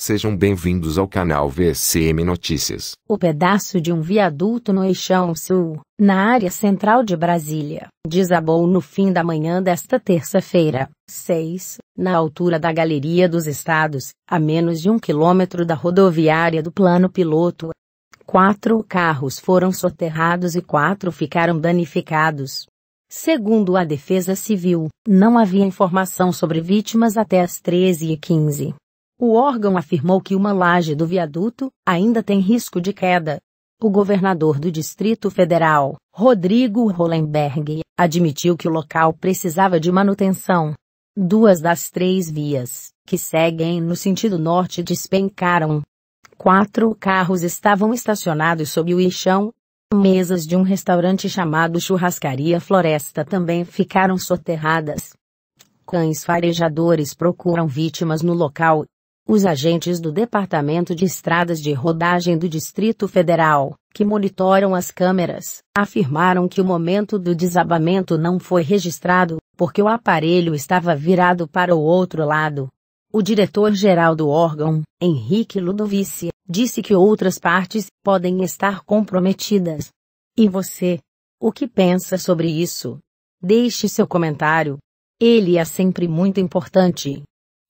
Sejam bem-vindos ao canal VCM Notícias. O pedaço de um viaduto no Eixão Sul, na área central de Brasília, desabou no fim da manhã desta terça-feira, 6, na altura da Galeria dos Estados, a menos de um quilômetro da rodoviária do plano piloto. Quatro carros foram soterrados e quatro ficaram danificados. Segundo a Defesa Civil, não havia informação sobre vítimas até as 13h15. O órgão afirmou que uma laje do viaduto ainda tem risco de queda. O governador do Distrito Federal, Rodrigo Hollenberg, admitiu que o local precisava de manutenção. Duas das três vias, que seguem no sentido norte, despencaram. Quatro carros estavam estacionados sob o lixão. Mesas de um restaurante chamado Churrascaria Floresta também ficaram soterradas cães farejadores procuram vítimas no local os agentes do Departamento de Estradas de Rodagem do Distrito Federal, que monitoram as câmeras, afirmaram que o momento do desabamento não foi registrado, porque o aparelho estava virado para o outro lado. O diretor-geral do órgão, Henrique Ludovici, disse que outras partes podem estar comprometidas. E você? O que pensa sobre isso? Deixe seu comentário. Ele é sempre muito importante.